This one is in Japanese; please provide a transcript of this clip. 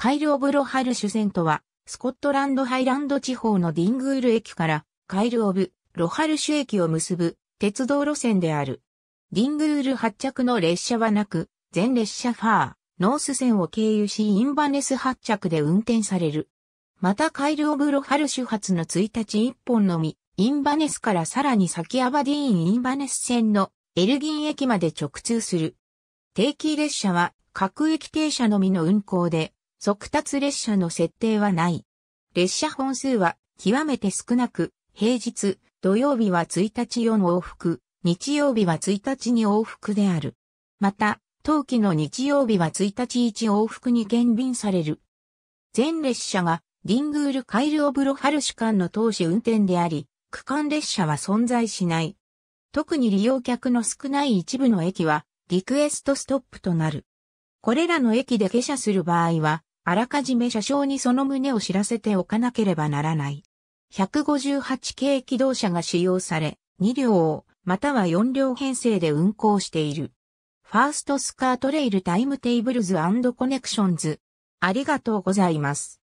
カイル・オブロハル主線とは、スコットランドハイランド地方のディングール駅からカイル・オブ・ロハルシュ駅を結ぶ鉄道路線である。ディングール発着の列車はなく、全列車ファー、ノース線を経由しインバネス発着で運転される。またカイル・オブロハル主発の1日1本のみ、インバネスからさらに先アバディーンインバネス線のエルギン駅まで直通する。定期列車は各駅停車のみの運行で、速達列車の設定はない。列車本数は極めて少なく、平日、土曜日は1日4往復、日曜日は1日に往復である。また、冬季の日曜日は1日1往復に減便される。全列車がディングール・カイル・オブ・ロハルシュ間の当時運転であり、区間列車は存在しない。特に利用客の少ない一部の駅はリクエストストップとなる。これらの駅で下車する場合は、あらかじめ車掌にその旨を知らせておかなければならない。158系機動車が使用され、2両を、または4両編成で運行している。ファーストスカートレイルタイムテーブルズコネクションズ。ありがとうございます。